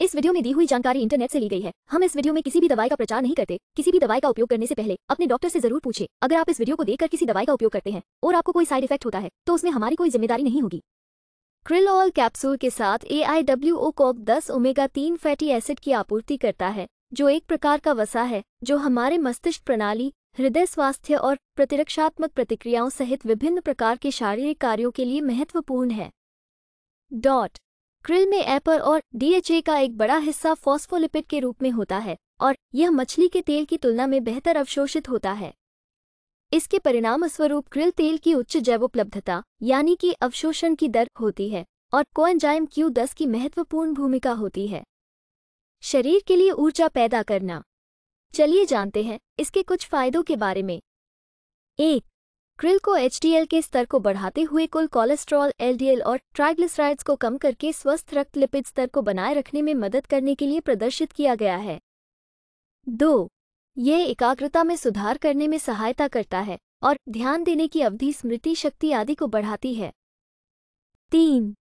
इस वीडियो में दी हुई जानकारी इंटरनेट से ली गई है हम इस वीडियो में किसी भी दवाई का प्रचार नहीं करते किसी भी दवाई का उपयोग करने से पहले अपने डॉक्टर से जरूर पूछे अगर आप इस वीडियो को देखकर किसी दवाई का उपयोग करते हैं और आपको कोई साइड इफेक्ट होता है तो उसमें हमारी कोई जिम्मेदारी नहीं होगी क्रिल कैप्सूल के साथ ए आई डब्ल्यू ओ कॉक दस ओमेगा तीन फैटी एसिड की आपूर्ति करता है जो एक प्रकार का वसा है जो हमारे मस्तिष्क प्रणाली हृदय स्वास्थ्य और प्रतिरक्षात्मक प्रतिक्रियाओं सहित विभिन्न प्रकार के शारीरिक कार्यों के लिए महत्वपूर्ण है डॉट क्रिल में एपर और डीएचए का एक बड़ा हिस्सा फॉस्फोलिपिड के रूप में होता है और यह मछली के तेल की तुलना में बेहतर अवशोषित होता है इसके परिणाम स्वरूप क्रिल तेल की उच्च जैवोपलब्धता यानी कि अवशोषण की दर होती है और कोएंजाइम क्यू दस की महत्वपूर्ण भूमिका होती है शरीर के लिए ऊर्जा पैदा करना चलिए जानते हैं इसके कुछ फायदों के बारे में एक क्रिल को एचडीएल के स्तर को बढ़ाते हुए कुल कोलेस्ट्रॉल एलडीएल और ट्राइग्लिसराइड्स को कम करके स्वस्थ रक्त लिपिड स्तर को बनाए रखने में मदद करने के लिए प्रदर्शित किया गया है दो ये एकाग्रता में सुधार करने में सहायता करता है और ध्यान देने की अवधि स्मृति शक्ति आदि को बढ़ाती है तीन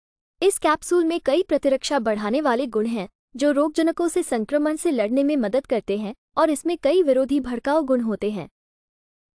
इस कैप्सूल में कई प्रतिरक्षा बढ़ाने वाले गुण हैं जो रोगजनकों से संक्रमण से लड़ने में मदद करते हैं और इसमें कई विरोधी भड़काऊ गुण होते हैं